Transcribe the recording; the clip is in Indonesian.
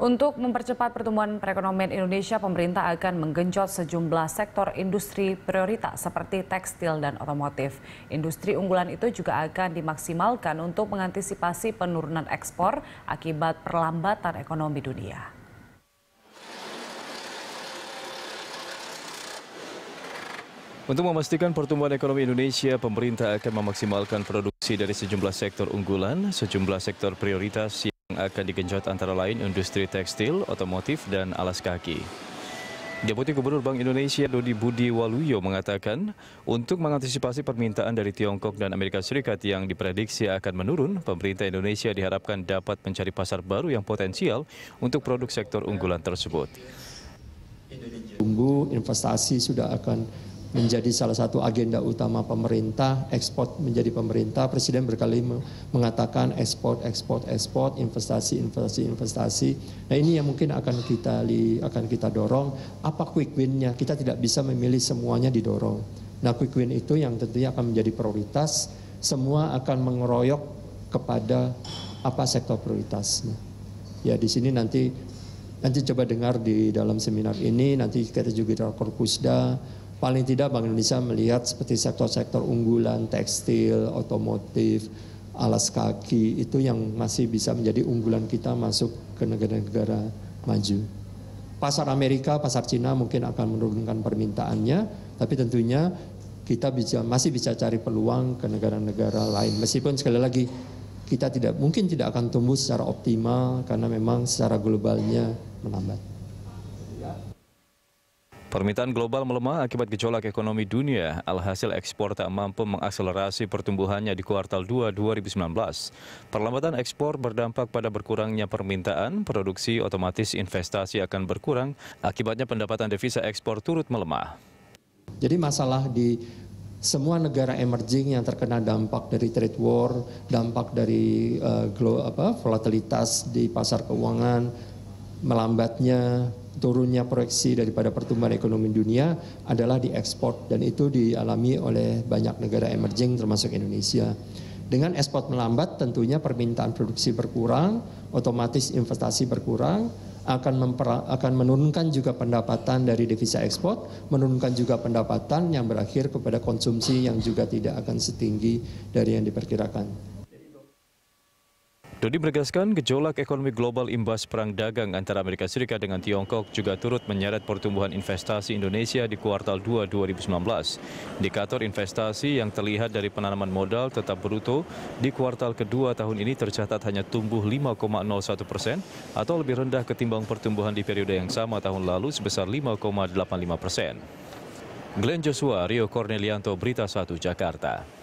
Untuk mempercepat pertumbuhan perekonomian Indonesia, pemerintah akan menggenjot sejumlah sektor industri prioritas seperti tekstil dan otomotif. Industri unggulan itu juga akan dimaksimalkan untuk mengantisipasi penurunan ekspor akibat perlambatan ekonomi dunia. Untuk memastikan pertumbuhan ekonomi Indonesia, pemerintah akan memaksimalkan produksi dari sejumlah sektor unggulan, sejumlah sektor prioritas akan digenjot antara lain industri tekstil, otomotif, dan alas kaki. Deputi Gubernur Bank Indonesia Dodi Budi Waluyo mengatakan, untuk mengantisipasi permintaan dari Tiongkok dan Amerika Serikat yang diprediksi akan menurun, pemerintah Indonesia diharapkan dapat mencari pasar baru yang potensial untuk produk sektor unggulan tersebut. Tunggu investasi sudah akan menjadi salah satu agenda utama pemerintah, ekspor menjadi pemerintah. Presiden berkali mengatakan ekspor, ekspor, ekspor, investasi, investasi, investasi. Nah ini yang mungkin akan kita li, akan kita dorong. Apa quick win-nya? Kita tidak bisa memilih semuanya didorong. Nah quick win itu yang tentunya akan menjadi prioritas. Semua akan mengeroyok kepada apa sektor prioritasnya. Ya di sini nanti nanti coba dengar di dalam seminar ini nanti kita juga di Korpusda paling tidak Bank Indonesia melihat seperti sektor-sektor unggulan, tekstil, otomotif, alas kaki itu yang masih bisa menjadi unggulan kita masuk ke negara-negara maju. Pasar Amerika, pasar Cina mungkin akan menurunkan permintaannya, tapi tentunya kita bisa masih bisa cari peluang ke negara-negara lain. Meskipun sekali lagi kita tidak mungkin tidak akan tumbuh secara optimal karena memang secara globalnya menambah. Permintaan global melemah akibat gejolak ekonomi dunia, alhasil ekspor tak mampu mengakselerasi pertumbuhannya di kuartal 2 2019. Perlambatan ekspor berdampak pada berkurangnya permintaan, produksi otomatis investasi akan berkurang, akibatnya pendapatan devisa ekspor turut melemah. Jadi masalah di semua negara emerging yang terkena dampak dari trade war, dampak dari uh, eh, glow, apa, volatilitas di pasar keuangan, melambatnya turunnya proyeksi daripada pertumbuhan ekonomi dunia adalah di ekspor dan itu dialami oleh banyak negara emerging termasuk Indonesia. Dengan ekspor melambat tentunya permintaan produksi berkurang, otomatis investasi berkurang, akan mempera, akan menurunkan juga pendapatan dari devisa ekspor, menurunkan juga pendapatan yang berakhir kepada konsumsi yang juga tidak akan setinggi dari yang diperkirakan. Dodi menegaskan gejolak ekonomi global imbas perang dagang antara Amerika Serikat dengan Tiongkok juga turut menyeret pertumbuhan investasi Indonesia di kuartal 2 2019. Indikator investasi yang terlihat dari penanaman modal tetap bruto di kuartal kedua tahun ini tercatat hanya tumbuh 5,01 persen atau lebih rendah ketimbang pertumbuhan di periode yang sama tahun lalu sebesar 5,85 persen. Glenn Joshua, Rio Cornelianto, Berita 1, Jakarta.